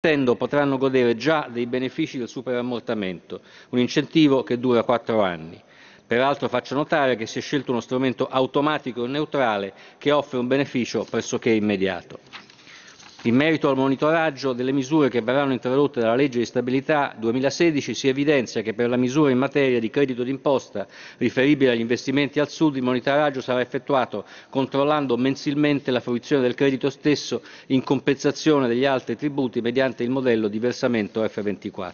Tendo potranno godere già dei benefici del superammortamento, un incentivo che dura quattro anni. Peraltro faccio notare che si è scelto uno strumento automatico e neutrale che offre un beneficio pressoché immediato. In merito al monitoraggio delle misure che verranno introdotte dalla legge di stabilità 2016 si evidenzia che per la misura in materia di credito d'imposta riferibile agli investimenti al Sud il monitoraggio sarà effettuato controllando mensilmente la fruizione del credito stesso in compensazione degli altri tributi mediante il modello di versamento F24.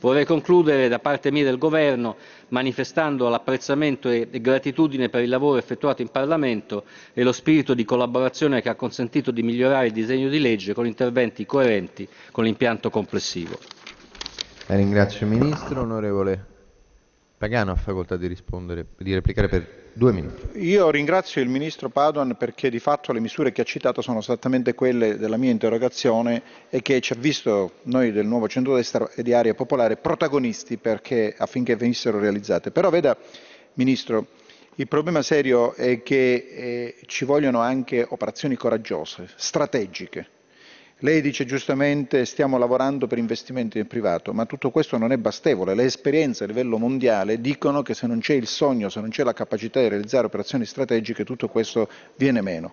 Vorrei concludere da parte mia del Governo manifestando l'apprezzamento e gratitudine per il lavoro effettuato in Parlamento e lo spirito di collaborazione che ha consentito di migliorare il disegno di legge legge con interventi coerenti con l'impianto complessivo. La ringrazio Ministro, onorevole Pagano ha facoltà di rispondere, di replicare per due minuti. Io ringrazio il Ministro Padoan perché di fatto le misure che ha citato sono esattamente quelle della mia interrogazione e che ci ha visto noi del nuovo centrodestra e di area popolare protagonisti perché, affinché venissero realizzate. Però veda, Ministro, il problema serio è che eh, ci vogliono anche operazioni coraggiose, strategiche lei dice giustamente stiamo lavorando per investimenti nel privato, ma tutto questo non è bastevole. Le esperienze a livello mondiale dicono che se non c'è il sogno, se non c'è la capacità di realizzare operazioni strategiche, tutto questo viene meno.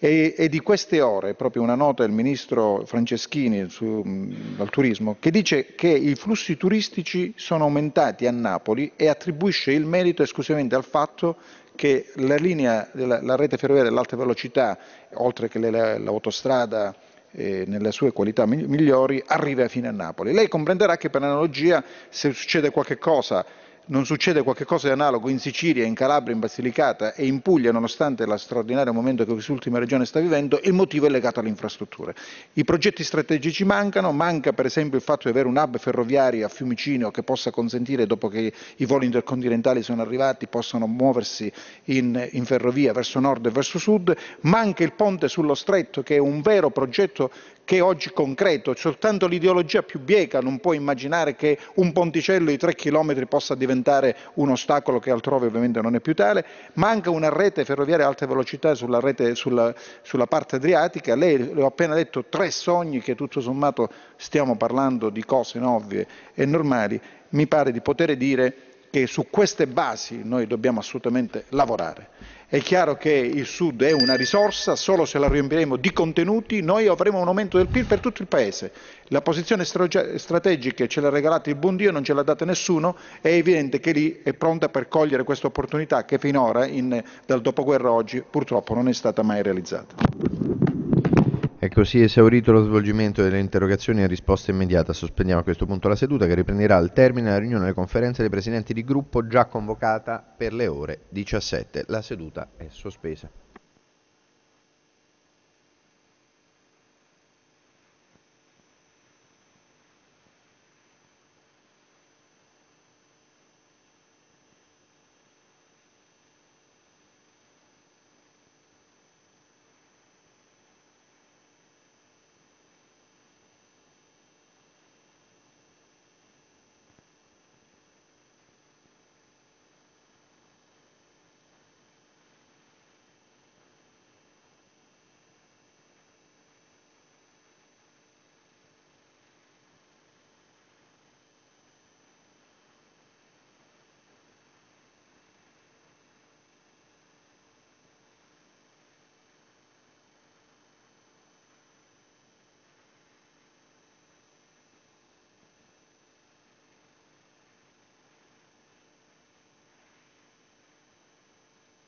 E, e di queste ore, proprio una nota del ministro Franceschini su, mh, al turismo, che dice che i flussi turistici sono aumentati a Napoli e attribuisce il merito esclusivamente al fatto che la, linea, la, la rete ferroviaria dell'alta velocità, oltre che l'autostrada, eh, nelle sue qualità migliori, arriva fino a Napoli. Lei comprenderà che per analogia se succede qualche cosa non succede qualcosa di analogo in Sicilia, in Calabria, in Basilicata e in Puglia, nonostante lo straordinario momento che quest'ultima regione sta vivendo, il motivo è legato alle infrastrutture. I progetti strategici mancano, manca per esempio il fatto di avere un hub ferroviario a Fiumicino che possa consentire, dopo che i voli intercontinentali sono arrivati, possano muoversi in, in ferrovia verso nord e verso sud, manca il ponte sullo stretto che è un vero progetto che è oggi concreto. Soltanto l'ideologia più bieca non può immaginare che un ponticello di tre chilometri possa diventare un ostacolo che altrove ovviamente non è più tale. Manca una rete ferroviaria a alta velocità sulla, rete, sulla, sulla parte adriatica. Lei, le ho appena detto, tre sogni che tutto sommato stiamo parlando di cose ovvie e normali. Mi pare di poter dire che su queste basi noi dobbiamo assolutamente lavorare. È chiaro che il Sud è una risorsa, solo se la riempiremo di contenuti noi avremo un aumento del PIL per tutto il Paese. La posizione strategica ce l'ha regalata il buon Dio, non ce l'ha data nessuno, è evidente che lì è pronta per cogliere questa opportunità che finora, in, dal dopoguerra oggi, purtroppo non è stata mai realizzata. È così esaurito lo svolgimento delle interrogazioni a risposta immediata. Sospendiamo a questo punto la seduta che riprenderà al termine della riunione delle conferenze dei presidenti di gruppo già convocata per le ore 17. La seduta è sospesa.